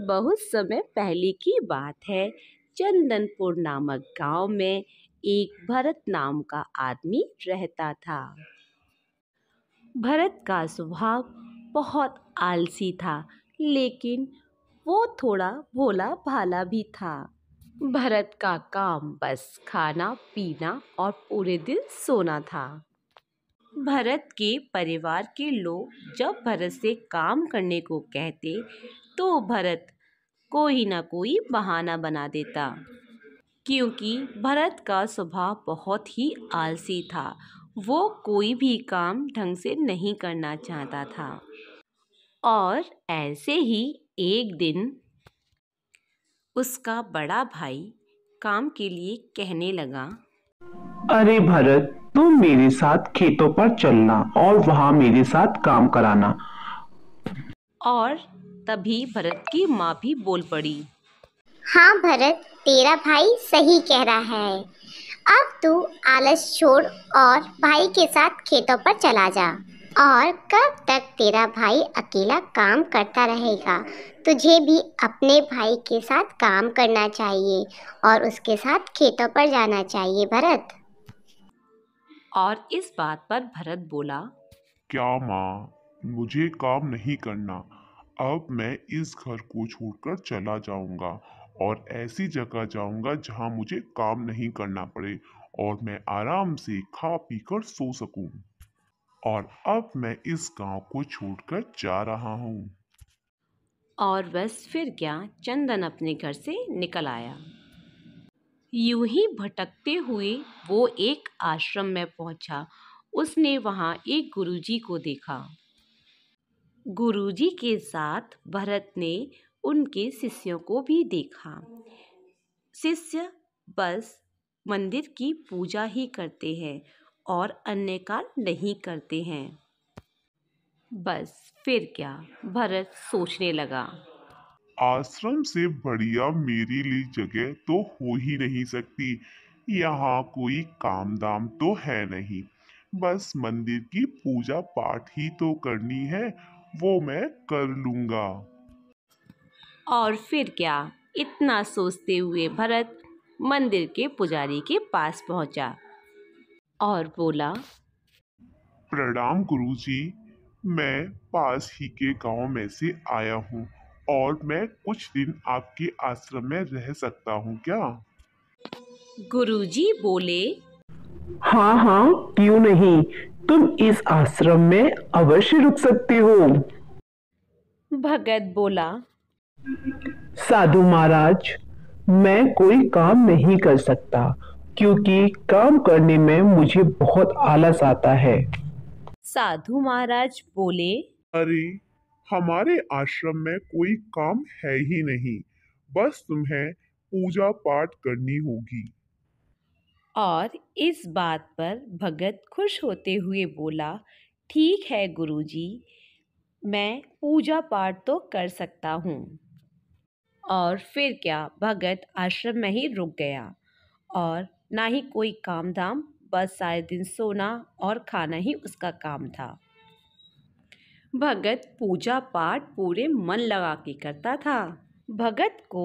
बहुत समय पहले की बात है चंदनपुर नामक गांव में एक भरत नाम का आदमी रहता था भरत का स्वभाव बहुत आलसी था लेकिन वो थोड़ा भोला भाला भी था भरत का काम बस खाना पीना और पूरे दिन सोना था भरत के परिवार के लोग जब भरत से काम करने को कहते तो भरत कोई ना कोई बहाना बना देता क्योंकि भरत का स्वभाव बहुत ही आलसी था वो कोई भी काम ढंग से नहीं करना चाहता था और ऐसे ही एक दिन उसका बड़ा भाई काम के लिए कहने लगा अरे भरत तुम मेरे साथ खेतों पर चलना और वहाँ मेरे साथ काम कराना और तभी भरत की माँ भी बोल पड़ी हाँ भरत तेरा भाई सही कह रहा है अब तू आलस छोड़ और भाई के साथ खेतों पर चला जा और कब तक तेरा भाई अकेला काम करता रहेगा तुझे भी अपने भाई के साथ काम करना चाहिए और उसके साथ खेतों पर जाना चाहिए भरत और इस बात पर भरत बोला क्या माँ मुझे काम नहीं करना अब मैं इस घर को छोड़कर चला जाऊंगा और ऐसी जगह जाऊंगा जहाँ मुझे काम नहीं करना पड़े और मैं आराम से खा पी कर सो सकूं और अब मैं इस गांव को छोड़कर जा रहा हूँ और बस फिर क्या चंदन अपने घर से निकल आया यूं ही भटकते हुए वो एक आश्रम में पहुंचा उसने वहाँ एक गुरुजी को देखा गुरुजी के साथ भरत ने उनके शिष्यों को भी देखा शिष्य बस मंदिर की पूजा ही करते हैं और अन्य कार्य नहीं करते हैं बस फिर क्या भरत सोचने लगा आश्रम से बढ़िया मेरे लिए जगह तो हो ही नहीं सकती यहाँ कोई काम दाम तो है नहीं बस मंदिर की पूजा पाठ ही तो करनी है वो मैं कर लूंगा और फिर क्या इतना सोचते हुए भरत मंदिर के पुजारी के पास पहुंचा और बोला प्रणाम गुरुजी मैं पास ही के गांव में से आया हूँ और मैं कुछ दिन आपके आश्रम में रह सकता हूँ क्या गुरुजी बोले हाँ हाँ क्यों नहीं तुम इस आश्रम में अवश्य रुक सकते हो भगत बोला साधु महाराज मैं कोई काम नहीं कर सकता क्योंकि काम करने में मुझे बहुत आलस आता है साधु महाराज बोले अरे हमारे आश्रम में कोई काम है ही नहीं बस तुम्हें पूजा पाठ करनी होगी और इस बात पर भगत खुश होते हुए बोला ठीक है गुरुजी, मैं पूजा पाठ तो कर सकता हूँ और फिर क्या भगत आश्रम में ही रुक गया और ना ही कोई काम धाम बस सारे दिन सोना और खाना ही उसका काम था भगत पूजा पाठ पूरे मन लगा के करता था भगत को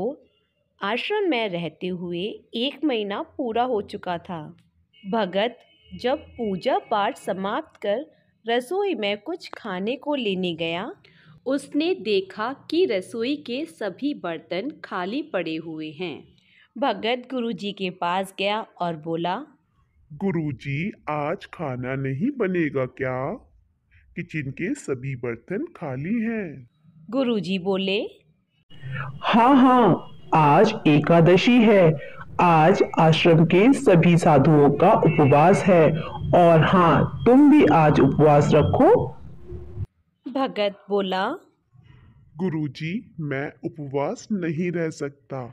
आश्रम में रहते हुए एक महीना पूरा हो चुका था भगत जब पूजा पाठ समाप्त कर रसोई में कुछ खाने को लेने गया उसने देखा कि रसोई के सभी बर्तन खाली पड़े हुए हैं भगत गुरुजी के पास गया और बोला गुरुजी आज खाना नहीं बनेगा क्या किचन के सभी बर्तन खाली हैं गुरुजी बोले हाँ हाँ आज एकादशी है आज आश्रम के सभी साधुओं का उपवास है और हाँ तुम भी आज उपवास रखो भगत बोला गुरुजी मैं उपवास नहीं रह सकता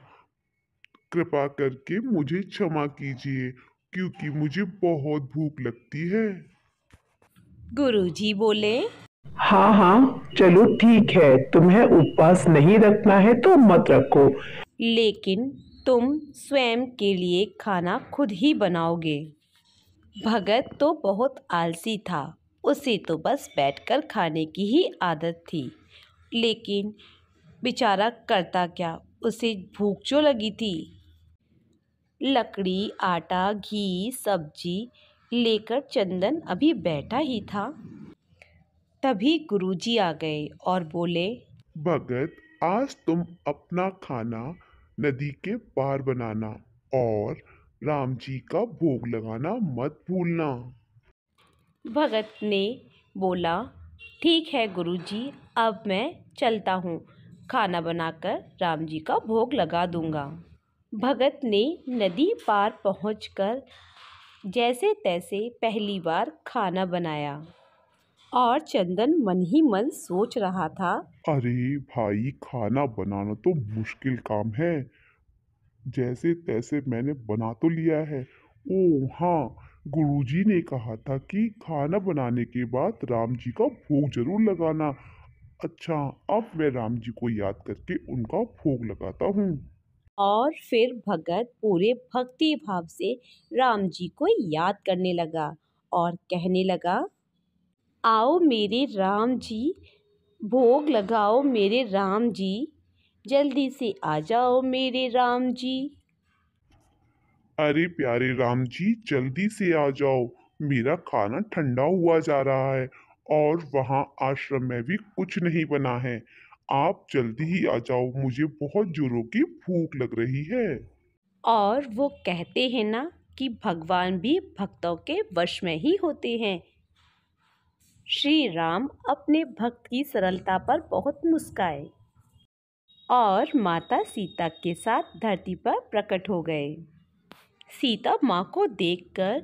कृपा करके मुझे क्षमा कीजिए क्योंकि मुझे बहुत भूख लगती है गुरुजी बोले हाँ हाँ चलो ठीक है तुम्हें उपवास नहीं रखना है तो मत रखो लेकिन तुम स्वयं के लिए खाना खुद ही बनाओगे भगत तो बहुत आलसी था उसे तो बस बैठकर खाने की ही आदत थी लेकिन बेचारा करता क्या उसे भूख जो लगी थी लकड़ी आटा घी सब्जी लेकर चंदन अभी बैठा ही था तभी गुरुजी आ गए और बोले भगत आज तुम अपना खाना नदी के पार बनाना और राम जी का भोग लगाना मत भूलना भगत ने बोला ठीक है गुरुजी अब मैं चलता हूँ खाना बनाकर राम जी का भोग लगा दूंगा भगत ने नदी पार पहुँच जैसे तैसे पहली बार खाना बनाया और चंदन मन ही मन सोच रहा था अरे भाई खाना बनाना तो मुश्किल काम है जैसे तैसे मैंने बना तो लिया है ओ हाँ गुरुजी ने कहा था कि खाना बनाने के बाद राम जी का भोग जरूर लगाना अच्छा अब मैं राम जी को याद करके उनका भोग लगाता हूँ और फिर भगत पूरे भक्ति भाव से राम जी को याद करने लगा और कहने लगा आओ मेरे राम जी भोग लगाओ मेरे राम जी जल्दी से आ जाओ मेरे राम जी अरे प्यारे राम जी जल्दी से आ जाओ मेरा खाना ठंडा हुआ जा रहा है और वहाँ आश्रम में भी कुछ नहीं बना है आप जल्दी ही आ जाओ मुझे बहुत जोरों की भूख लग रही है और वो कहते हैं ना कि भगवान भी भक्तों के वश में ही होते हैं श्री राम अपने भक्त की सरलता पर बहुत मुस्काए और माता सीता के साथ धरती पर प्रकट हो गए सीता माँ को देखकर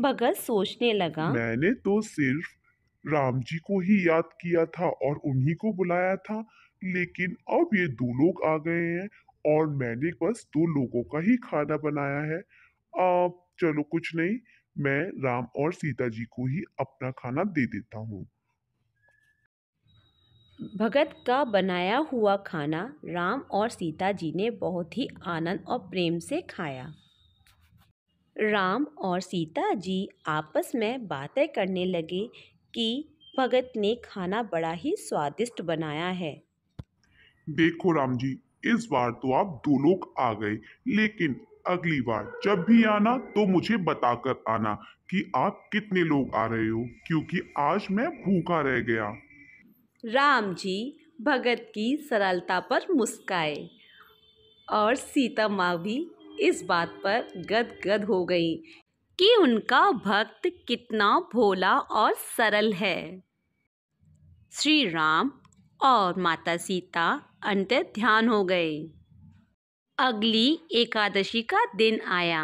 भगत सोचने लगा मैंने तो सिर्फ राम जी को ही याद किया था और उन्हीं को बुलाया था लेकिन अब ये दो लोग आ गए हैं और मैंने बस दो लोगों का ही खाना बनाया है आप चलो कुछ नहीं मैं राम और सीता जी को ही अपना खाना दे देता हूँ भगत का बनाया हुआ खाना राम और सीता जी ने बहुत ही आनंद और प्रेम से खाया राम और सीता जी आपस में बातें करने लगे कि भगत ने खाना बड़ा ही स्वादिष्ट बनाया है देखो राम जी इस बार तो आप दो लोग आ गए लेकिन अगली बार जब भी आना तो मुझे बताकर आना कि आप कितने लोग आ रहे हो क्योंकि आज मैं भूखा रह गया राम जी भगत की सरलता पर मुस्काए और सीता माँ भी इस बात पर गदगद हो गई कि उनका भक्त कितना भोला और सरल है श्री राम और माता सीता अंत ध्यान हो गए अगली एकादशी का दिन आया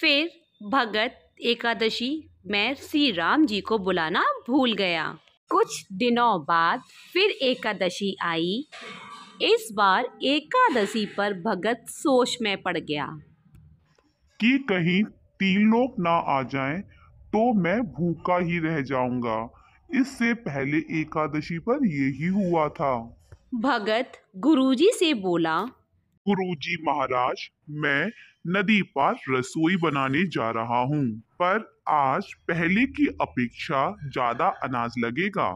फिर भगत एकादशी में श्री राम जी को बुलाना भूल गया कुछ दिनों बाद फिर एकादशी आई इस बार एकादशी पर भगत सोच में पड़ गया कि कहीं तीन लोग ना आ जाएं तो मैं भूखा ही रह जाऊंगा इससे पहले एकादशी पर यही हुआ था भगत गुरुजी से बोला गुरुजी महाराज मैं नदी पार रसोई बनाने जा रहा हूँ पर आज पहले की अपेक्षा ज्यादा अनाज लगेगा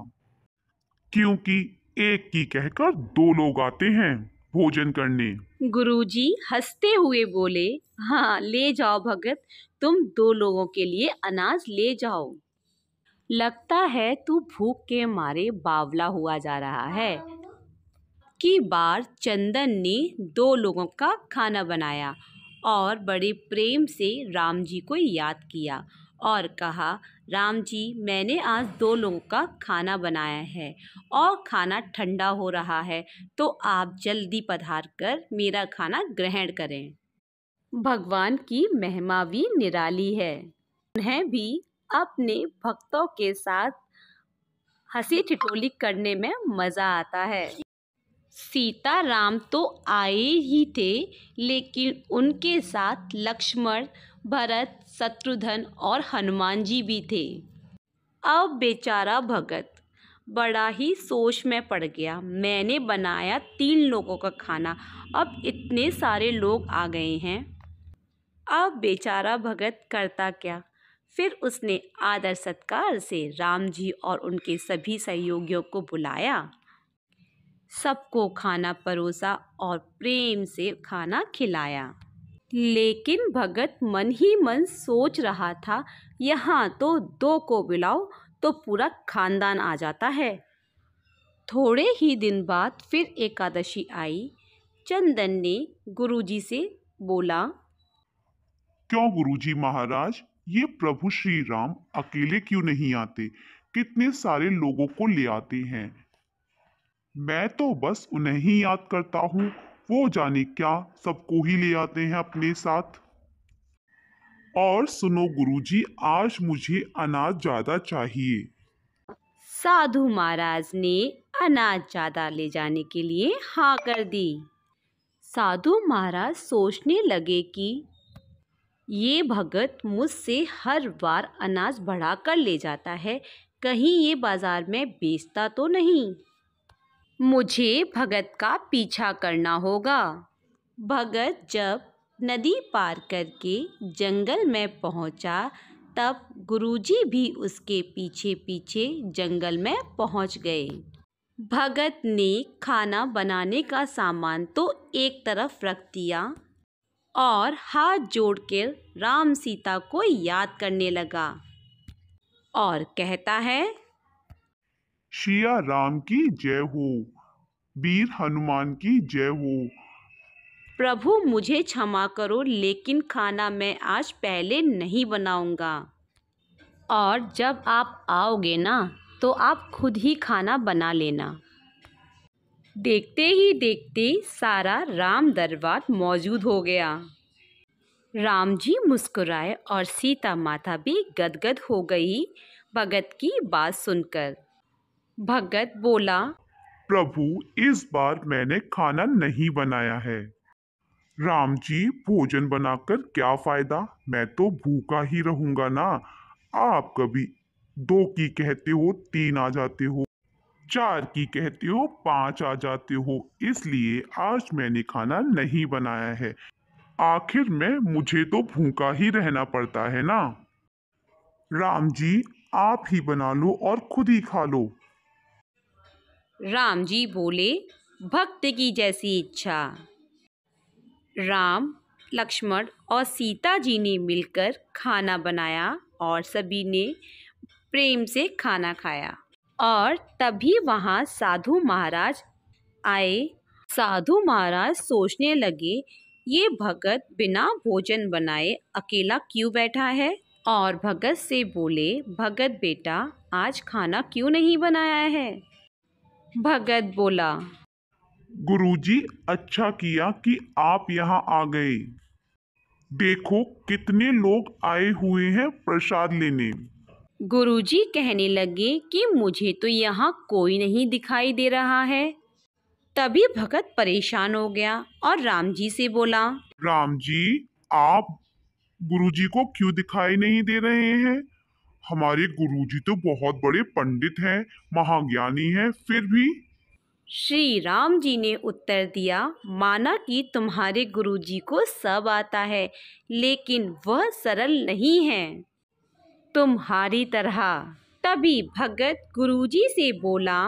क्योंकि एक की कहकर दो लोग आते हैं भोजन करने गुरुजी हंसते हुए बोले हाँ ले जाओ भगत तुम दो लोगों के लिए अनाज ले जाओ लगता है तू भूख के मारे बावला हुआ जा रहा है की बार चंदन ने दो लोगों का खाना बनाया और बड़े प्रेम से राम जी को याद किया और कहा राम जी मैंने आज दो लोगों का खाना बनाया है और खाना ठंडा हो रहा है तो आप जल्दी पधार कर मेरा खाना ग्रहण करें भगवान की महिमा भी निराली है उन्हें भी अपने भक्तों के साथ हंसी ठिठोली करने में मज़ा आता है सीताराम तो आए ही थे लेकिन उनके साथ लक्ष्मण भरत शत्रुघ्न और हनुमान जी भी थे अब बेचारा भगत बड़ा ही सोच में पड़ गया मैंने बनाया तीन लोगों का खाना अब इतने सारे लोग आ गए हैं अब बेचारा भगत करता क्या फिर उसने आदर सत्कार से राम जी और उनके सभी सहयोगियों को बुलाया सबको खाना परोसा और प्रेम से खाना खिलाया लेकिन भगत मन ही मन सोच रहा था यहाँ तो दो को बुलाओ तो पूरा खानदान आ जाता है थोड़े ही दिन बाद फिर एकादशी आई चंदन ने गुरुजी से बोला क्यों गुरुजी महाराज ये प्रभु श्री राम अकेले क्यों नहीं आते कितने सारे लोगों को ले आते हैं मैं तो बस उन्हें ही याद करता हूँ वो जाने क्या सबको ही ले आते हैं अपने साथ और सुनो गुरुजी आज मुझे अनाज ज़्यादा चाहिए साधु महाराज ने अनाज ज़्यादा ले जाने के लिए हाँ कर दी साधु महाराज सोचने लगे कि ये भगत मुझसे हर बार अनाज बढ़ा कर ले जाता है कहीं ये बाज़ार में बेचता तो नहीं मुझे भगत का पीछा करना होगा भगत जब नदी पार करके जंगल में पहुंचा तब गुरुजी भी उसके पीछे पीछे जंगल में पहुंच गए भगत ने खाना बनाने का सामान तो एक तरफ रख दिया और हाथ जोड़कर राम सीता को याद करने लगा और कहता है शिया राम की जय हो वीर हनुमान की जय हो प्रभु मुझे क्षमा करो लेकिन खाना मैं आज पहले नहीं बनाऊंगा और जब आप आओगे ना तो आप खुद ही खाना बना लेना देखते ही देखते सारा राम दरबार मौजूद हो गया राम जी मुस्कुराए और सीता माता भी गदगद हो गई भगत की बात सुनकर भगत बोला प्रभु इस बार मैंने खाना नहीं बनाया है राम जी भोजन बनाकर क्या फायदा मैं तो भूखा ही रहूंगा ना आप कभी दो की कहते हो तीन आ जाते हो चार की कहते हो पांच आ जाते हो इसलिए आज मैंने खाना नहीं बनाया है आखिर में मुझे तो भूखा ही रहना पड़ता है ना राम जी आप ही बना लो और खुद ही खा लो राम जी बोले भक्त की जैसी इच्छा राम लक्ष्मण और सीता जी ने मिलकर खाना बनाया और सभी ने प्रेम से खाना खाया और तभी वहाँ साधु महाराज आए साधु महाराज सोचने लगे ये भगत बिना भोजन बनाए अकेला क्यों बैठा है और भगत से बोले भगत बेटा आज खाना क्यों नहीं बनाया है भगत बोला गुरुजी अच्छा किया कि आप यहाँ आ गए देखो कितने लोग आए हुए हैं प्रसाद लेने गुरुजी कहने लगे कि मुझे तो यहाँ कोई नहीं दिखाई दे रहा है तभी भगत परेशान हो गया और राम जी से बोला राम जी आप गुरुजी को क्यों दिखाई नहीं दे रहे हैं हमारे गुरुजी तो बहुत बड़े पंडित हैं महाज्ञानी हैं फिर भी श्री राम जी ने उत्तर दिया माना कि तुम्हारे गुरुजी को सब आता है लेकिन वह सरल नहीं है तुम्हारी तरह तभी भगत गुरुजी से बोला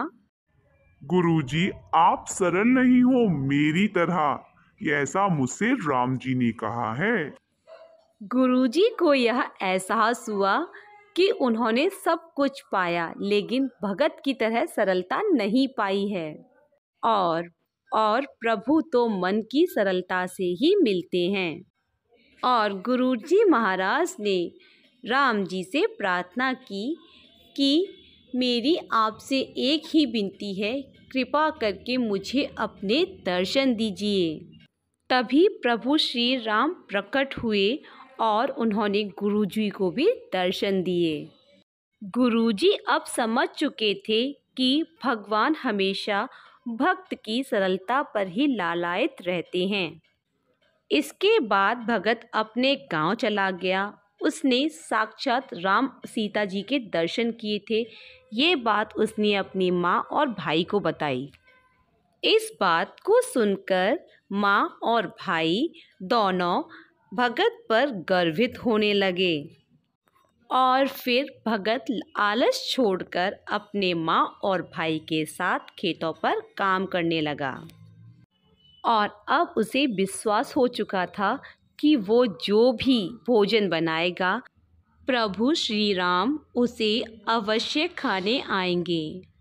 गुरुजी आप सरल नहीं हो मेरी तरह ऐसा मुझसे राम जी ने कहा है गुरुजी को यह एहसास हुआ कि उन्होंने सब कुछ पाया लेकिन भगत की तरह सरलता नहीं पाई है और और प्रभु तो मन की सरलता से ही मिलते हैं और गुरुजी महाराज ने राम जी से प्रार्थना की कि मेरी आपसे एक ही विनती है कृपा करके मुझे अपने दर्शन दीजिए तभी प्रभु श्री राम प्रकट हुए और उन्होंने गुरुजी को भी दर्शन दिए गुरुजी अब समझ चुके थे कि भगवान हमेशा भक्त की सरलता पर ही लालायत रहते हैं इसके बाद भगत अपने गांव चला गया उसने साक्षात राम सीता जी के दर्शन किए थे ये बात उसने अपनी माँ और भाई को बताई इस बात को सुनकर माँ और भाई दोनों भगत पर गर्वित होने लगे और फिर भगत आलस छोड़कर अपने माँ और भाई के साथ खेतों पर काम करने लगा और अब उसे विश्वास हो चुका था कि वो जो भी भोजन बनाएगा प्रभु श्री राम उसे अवश्य खाने आएंगे